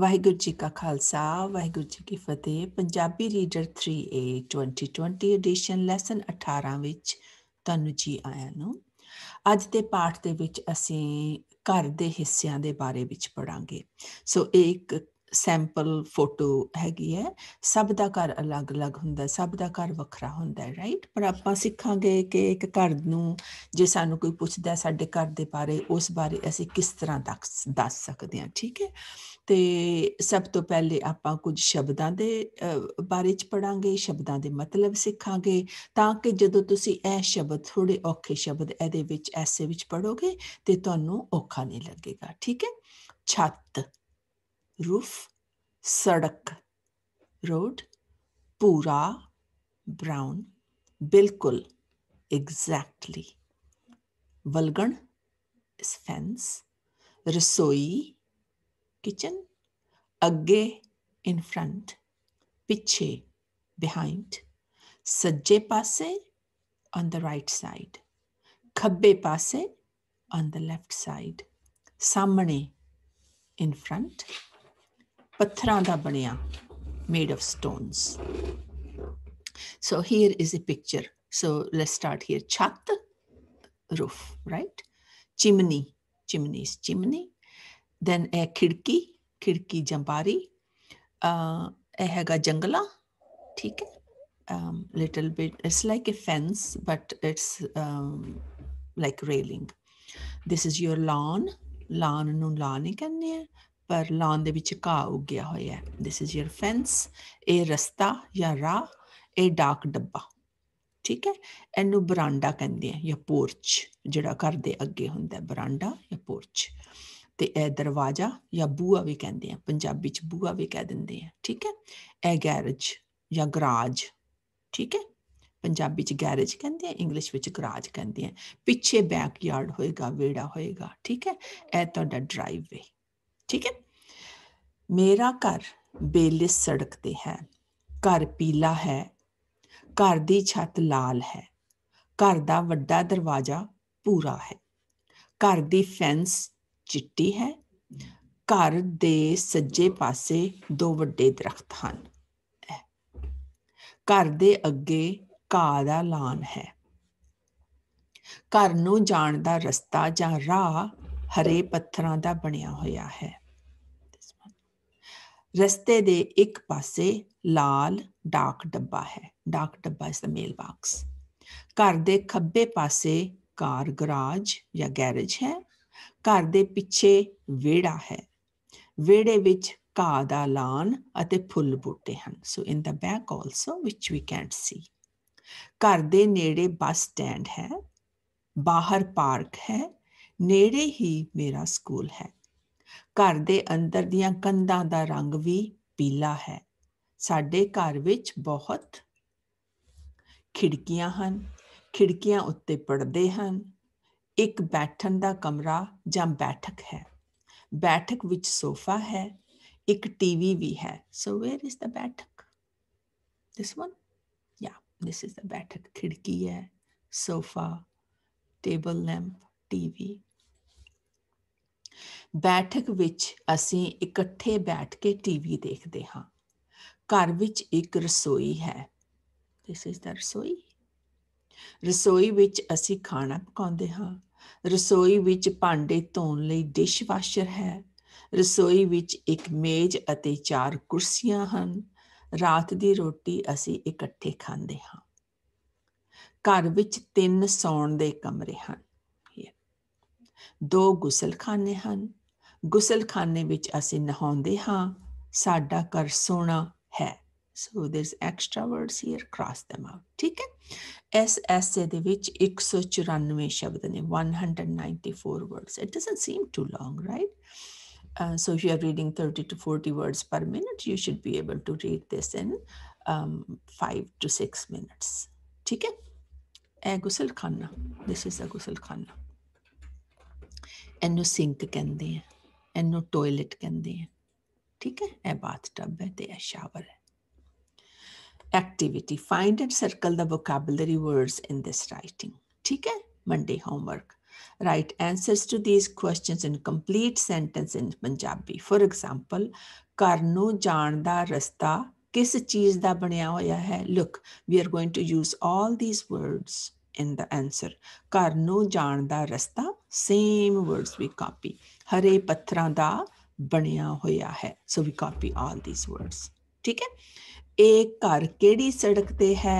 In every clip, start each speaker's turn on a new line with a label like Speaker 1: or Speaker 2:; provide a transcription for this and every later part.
Speaker 1: ਵਾਹਿਗੁਰੂ ਜੀ ਕਾ ਖਾਲਸਾ ਵਾਹਿਗੁਰੂ ਜੀ ਕੀ ਫਤਿਹ Punjabi reader 3A 2020 edition lesson 18 ਵਿੱਚ ਤੁਹਾਨੂੰ ਜੀ ਆਇਆਂ ਨੂੰ ਅੱਜ ਦੇ ਪਾਠ ਦੇ ਵਿੱਚ ਅਸੀਂ ਘਰ ਦੇ ਹਿੱਸਿਆਂ ਦੇ ਬਾਰੇ ਵਿੱਚ ਪੜਾਂਗੇ ਸੋ ਇੱਕ ਸੈਂਪਲ ਫੋਟੋ ਹੈਗੀ ਹੈ ਸਭ ਦਾ ਘਰ ਅਲੱਗ-ਅਲੱਗ ਹੁੰਦਾ ਸਭ ਦਾ ਘਰ ਵੱਖਰਾ ਹੁੰਦਾ ਹੈ ਰਾਈਟ ਪਰ ਆਪਾਂ ਸਿੱਖਾਂਗੇ ਕਿ ਇੱਕ ਘਰ ਨੂੰ ਜੇ ਸਾਨੂੰ ਕੋਈ ਪੁੱਛਦਾ ਸਾਡੇ ਘਰ ਦੇ ਬਾਰੇ ਉਸ ਬਾਰੇ ਅਸੀਂ ਕਿਸ ਤਰ੍ਹਾਂ ਦੱਸ ਸਕਦੇ ਹਾਂ ਠੀਕ ਹੈ ਤੇ ਸਭ ਤੋਂ ਪਹਿਲੇ ਆਪਾਂ ਕੁਝ ਸ਼ਬਦਾਂ ਦੇ ਬਾਰੇ ਚ ਪੜਾਂਗੇ ਸ਼ਬਦਾਂ ਦੇ ਮਤਲਬ ਸਿੱਖਾਂਗੇ ਤਾਂ ਕਿ ਜਦੋਂ ਤੁਸੀਂ ਇਹ ਸ਼ਬਦ ਥੋੜੇ ਔਖੇ ਸ਼ਬਦ ਇਹਦੇ ਵਿੱਚ ਐਸੇ ਵਿੱਚ ਪੜੋਗੇ ਤੇ ਤੁਹਾਨੂੰ ਔਖਾ ਨਹੀਂ ਲੱਗੇਗਾ ਠੀਕ ਹੈ ਛੱਤ रूफ सड़क रोड पूरा ब्राउन बिल्कुल एग्जैक्टली वलगण फेंस रसोई किचन ਅੱਗੇ ਇਨ ਫਰੰਟ ਪਿੱਛੇ ਬਿਹਾਈਂਡ ਸੱਜੇ ਪਾਸੇ ਔਨ ਦ ਰਾਈਟ ਸਾਈਡ ਖੱਬੇ ਪਾਸੇ ਔਨ ਦ ਲੈਫਟ ਸਾਈਡ ਸਾਹਮਣੇ ਇਨ ਫਰੰਟ ਪੱਥਰਾਂ ਦਾ made of stones so here is a picture so let's start here chat roof right chimney chimney is chimney then a khidki khidki jambari uh ਇਹ ਹੈਗਾ ਜੰਗਲਾ little bit it's like a fence but it's um, like railing this is your lawn lawn ਨੂੰ ਲਾਨ ਹੀ ਕਹਿੰਦੇ ਪਰ ਲਾਨ ਦੇ ਵਿੱਚ ਘਾਹ ਉੱਗਿਆ ਹੋਇਆ ਹੈ ਥਿਸ ਇਜ਼ ਯਰ ਫੈਂਸ ਇਹ ਰਸਤਾ ਜਾਂ ਰਾਹ ਇਹ ਡਾਕ ਡੱਬਾ ਠੀਕ ਹੈ ਇਹਨੂੰ ਬਰਾਂਡਾ ਕਹਿੰਦੇ ਆ ਜਾਂ ਪੋਰਚ ਜਿਹੜਾ ਘਰ ਦੇ ਅੱਗੇ ਹੁੰਦਾ ਬਰਾਂਡਾ ਜਾਂ ਪੋਰਚ ਤੇ ਇਹ ਦਰਵਾਜ਼ਾ ਜਾਂ ਬੂਆ ਵੀ ਕਹਿੰਦੇ ਆ ਪੰਜਾਬੀ ਚ ਬੂਆ ਵੀ ਕਹਿ ਦਿੰਦੇ ਆ ਠੀਕ ਹੈ ਇਹ ਗੈਰੇਜ ਜਾਂ ਗਰਾਜ ਠੀਕ ਹੈ ਪੰਜਾਬੀ ਚ ਗੈਰੇਜ ਕਹਿੰਦੇ ਆ ਇੰਗਲਿਸ਼ ਵਿੱਚ ਗਰਾਜ ਕਹਿੰਦੇ ਆ ਪਿੱਛੇ ਬੈਕਯਾਰਡ ਹੋਏਗਾ ਵੇੜਾ ਹੋਏਗਾ ਠੀਕ ਹੈ ਇਹ ਤੁਹਾਡਾ ਡਰਾਈਵਵੇ ਠੀਕ ਹੈ ਮੇਰਾ ਘਰ ਬੇਲਿਸ ਸੜਕ ਤੇ ਹੈ ਘਰ ਪੀਲਾ ਹੈ ਘਰ ਦੀ ਛੱਤ ਲਾਲ ਹੈ ਘਰ ਦਾ ਵੱਡਾ ਦਰਵਾਜ਼ਾ ਪੂਰਾ ਹੈ ਘਰ ਦੀ ਫੈਂਸ ਚਿੱਟੀ ਹੈ ਘਰ ਦੇ ਸੱਜੇ ਪਾਸੇ ਦੋ ਵੱਡੇ ਦਰਖਤ ਹਨ ਘਰ ਦੇ ਅੱਗੇ ਘਾਹ ਦਾ ਲਾਨ ਹੈ ਘਰ ਨੂੰ ਜਾਣ ਦਾ ਰਸਤਾ ਜਾਂ ਰਾਹ ਹਰੇ ਪੱਥਰਾਂ ਦਾ ਬਣਿਆ ਹੋਇਆ ਹੈ ਰਸਤੇ ਦੇ ਇੱਕ ਪਾਸੇ ਲਾਲ ਡਾਕ ਡੱਬਾ ਹੈ ਡਾਕ ਡੱਬਾ ਇਸ ਦਾ ਮੇਲ ਬਾਕਸ ਘਰ ਦੇ ਖੱਬੇ ਪਾਸੇ ਕਾਰ ਗਰਾਜ ਜਾਂ ਗੈਰੇਜ ਹੈ ਘਰ ਦੇ ਪਿੱਛੇ ਵਿਹੜਾ ਹੈ ਵਿਹੜੇ ਵਿੱਚ ਘਾਹ ਦਾ ਲਾਨ ਅਤੇ ਫੁੱਲ ਬੂਟੇ ਹਨ so in the back also ਵਿਚ ਵੀ ਕੈਨਟ ਸੀ ਘਰ ਦੇ ਨੇੜੇ ਬੱਸ ਸਟੈਂਡ ਹੈ ਬਾਹਰ ਪਾਰਕ ਹੈ ਨੇੜੇ ਹੀ ਮੇਰਾ ਸਕੂਲ ਹੈ ਘਰ ਦੇ ਅੰਦਰ ਦੀਆਂ ਕੰਧਾਂ ਦਾ ਰੰਗ ਵੀ ਪੀਲਾ ਹੈ ਸਾਡੇ ਘਰ ਵਿੱਚ ਬਹੁਤ ਖਿੜਕੀਆਂ ਹਨ ਖਿੜਕੀਆਂ ਉੱਤੇ ਪਰਦੇ ਹਨ ਇੱਕ ਬੈਠਣ ਦਾ ਕਮਰਾ ਜਾਂ ਬੈਠਕ ਹੈ ਬੈਠਕ ਵਿੱਚ ਸੋਫਾ ਹੈ ਇੱਕ ਟੀਵੀ ਵੀ ਹੈ ਸੋ wear is the baithak this one ਯਾ ਥਿਸ ਇਜ਼ ਦਾ ਬੈਠਕ ਖਿੜਕੀ ਹੈ ਸੋਫਾ ਟੇਬਲ ਲੈਂਪ ਟੀਵੀ ਬੈਠਕ ਵਿੱਚ ਅਸੀਂ ਇਕੱਠੇ ਬੈਠ ਕੇ ਟੀਵੀ ਦੇਖਦੇ ਹਾਂ ਘਰ ਵਿੱਚ ਇੱਕ ਰਸੋਈ ਹੈ ਥਿਸ ਇਜ਼ ਦਾ ਰਸੋਈ ਰਸੋਈ ਵਿੱਚ ਅਸੀਂ ਖਾਣਾ ਪਕਾਉਂਦੇ ਹਾਂ ਰਸੋਈ ਵਿੱਚ ਭਾਂਡੇ ਧੋਣ ਲਈ ਡਿਸ਼ਵਾਸ਼ਰ ਹੈ ਰਸੋਈ ਵਿੱਚ ਇੱਕ ਮੇਜ਼ ਅਤੇ ਚਾਰ ਕੁਰਸੀਆਂ ਹਨ ਰਾਤ ਦੀ ਰੋਟੀ ਅਸੀਂ ਇਕੱਠੇ ਖਾਂਦੇ ਹਾਂ ਘਰ ਵਿੱਚ ਤਿੰਨ ਸੌਣ ਦੇ ਕਮਰੇ ਹਨ ਦੋ ਗੁਸਲਖਾਨੇ ਹਨ ਗੁਸਲਖਾਨੇ ਵਿੱਚ ਅਸੀਂ ਨਹਾਉਂਦੇ ਹਾਂ ਸਾਡਾ ਘਰ ਸੋਹਣਾ ਹੈ so there's extra words here cross them out ਠੀਕ ਹੈ ਇਸ ਐਸੇ ਦੇ ਵਿੱਚ 194 ਸ਼ਬਦ ਨੇ 194 words it doesn't seem too long right Uh, so if you are reading 30 to 40 words per minute, you should be able to read this in um, five to six minutes. ठीक है ए गुसल खाना दिस इज अ गुसल खाना इनू sink कहते हैं ਇਹਨੂੰ ਟਾਇਲਟ ਕਹਿੰਦੇ ਆ ਠੀਕ ਹੈ ਇਹ ਬਾਥਟਬ ਹੈ ਤੇ ਇਹ ਸ਼ਾਵਰ ਹੈ activity find and circle the vocabulary words in this writing ਠੀਕ ਹੈ Monday homework write answers to these questions in complete sentence in punjabi for example ਘਰ ਨੂੰ ਜਾਣ ਦਾ ਰਸਤਾ ਕਿਸ ਚੀਜ਼ ਦਾ ਬਣਿਆ ਹੋਇਆ ਹੈ look we are going to use all these words in the answer ਘਰ ਨੂੰ ਜਾਣ ਦਾ ਰਸਤਾ same words we copy ਹਰੇ ਪੱਥਰਾਂ ਦਾ ਬਣਿਆ ਹੋਇਆ ਹੈ so we copy all these words ਠੀਕ ਹੈ ਇਹ ਘਰ ਕਿਹੜੀ ਸੜਕ ਤੇ ਹੈ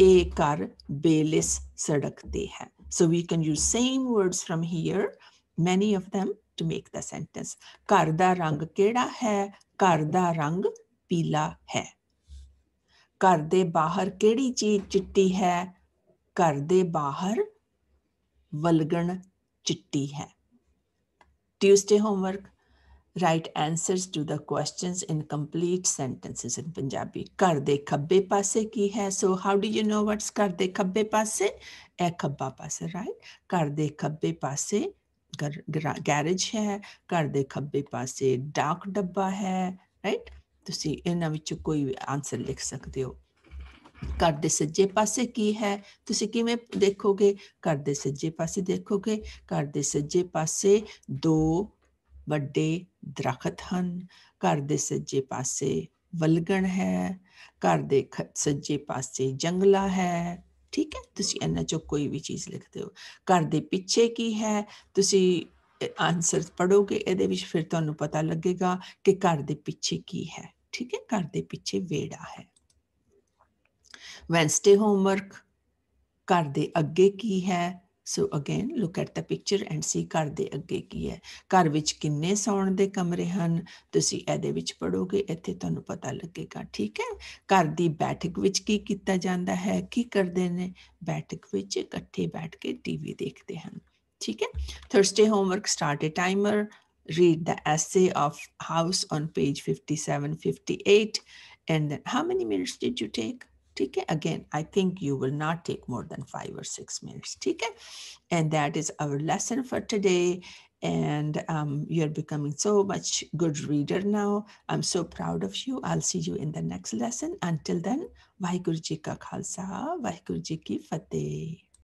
Speaker 1: ਇਹ ਘਰ ਬੇਲਿਸ ਸੜਕ ਤੇ ਹੈ so we can use same words from here many of them to make the sentence ਘਰ ਦਾ ਰੰਗ ਕਿਹੜਾ ਹੈ ਘਰ ਦਾ ਰੰਗ ਪੀਲਾ ਹੈ ਘਰ ਦੇ ਬਾਹਰ ਕਿਹੜੀ ਚੀਜ਼ ਚਿੱਟੀ ਹੈ ਘਰ ਦੇ ਬਾਹਰ ਵਲਗਣ ਚਿੱਟੀ ਹੈ Tuesday homework, write answers to the questions in complete sentences in Punjabi. ਘਰ ਦੇ ਖੱਬੇ ਪਾਸੇ ਕੀ ਹੈ? So how do you know what's ਘਰ ਦੇ ਖੱਬੇ ਪਾਸੇ? ਇਹ ਖੱਬਾ ਪਾਸੇ, right? ਘਰ ਦੇ ਖੱਬੇ ਪਾਸੇ ਗੈਰੇਜ ਹੈ, ਘਰ ਦੇ ਖੱਬੇ ਪਾਸੇ ਡਾਕ ਡੱਬਾ ਹੈ, right? ਤੁਸੀਂ ਇਹਨਾਂ ਵਿੱਚੋਂ ਕੋਈ ਵੀ ਆਨਸਰ ਲਿਖ ਸਕਦੇ ਹੋ ਘਰ ਦੇ ਸੱਜੇ ਪਾਸੇ ਕੀ ਹੈ ਤੁਸੀਂ ਕਿਵੇਂ ਦੇਖੋਗੇ ਘਰ ਦੇ ਸੱਜੇ ਪਾਸੇ ਦੇਖੋਗੇ ਘਰ ਦੇ ਸੱਜੇ ਪਾਸੇ ਦੋ ਵੱਡੇ ਦਰਖਤ ਹਨ ਘਰ ਦੇ ਸੱਜੇ ਪਾਸੇ ਵਲਗਣ ਹੈ ਘਰ ਦੇ ਸੱਜੇ ਪਾਸੇ ਜੰਗਲਾ ਹੈ ਠੀਕ ਹੈ ਤੁਸੀਂ ਇਹਨਾਂ ਚੋਂ ਕੋਈ ਵੀ ਚੀਜ਼ ਲਿਖਦੇ ਹੋ ਘਰ ਦੇ ਪਿੱਛੇ ਕੀ ਹੈ ਤੁਸੀਂ ਆਨਸਰ ਪੜੋਗੇ ਇਹਦੇ ਵਿੱਚ ਫਿਰ ਤੁਹਾਨੂੰ ਪਤਾ ਲੱਗੇਗਾ ਕਿ ਘਰ ਦੇ ਪਿੱਛੇ ਕੀ ਹੈ ਠੀਕ ਹੈ ਘਰ ਦੇ ਪਿੱਛੇ ਵੇੜਾ ਹੈ ਵੈਂਸਡੇ ਹੋਮਵਰਕ ਘਰ ਦੇ ਅੱਗੇ ਕੀ ਹੈ so again look at the picture and see ਘਰ ਦੇ ਅੱਗੇ ਕੀ ਹੈ ਘਰ ਵਿੱਚ ਕਿੰਨੇ ਸੌਣ ਦੇ ਕਮਰੇ ਹਨ ਤੁਸੀਂ ਇਹਦੇ ਵਿੱਚ ਪੜੋਗੇ ਇੱਥੇ ਤੁਹਾਨੂੰ ਪਤਾ ਲੱਗੇਗਾ ਠੀਕ ਹੈ ਘਰ ਦੀ ਬੈਠਕ ਵਿੱਚ ਕੀ ਕੀਤਾ ਜਾਂਦਾ ਹੈ ਕੀ ਕਰਦੇ ਨੇ ਬੈਠਕ ਵਿੱਚ ਇਕੱਠੇ ਬੈਠ ਕੇ ਟੀਵੀ ਦੇਖਦੇ ਹਨ ਠੀਕ ਹੈ Thursday homework start a timer read the essay of house on page 57 58 and how many many did you take Okay. Again, I think you will not take more than five or six minutes. Okay. And that is our lesson for today. And um, you're becoming so much good reader now. I'm so proud of you. I'll see you in the next lesson. Until then, Vaheguru Ka Khalsa, Vaheguru Ki Fateh.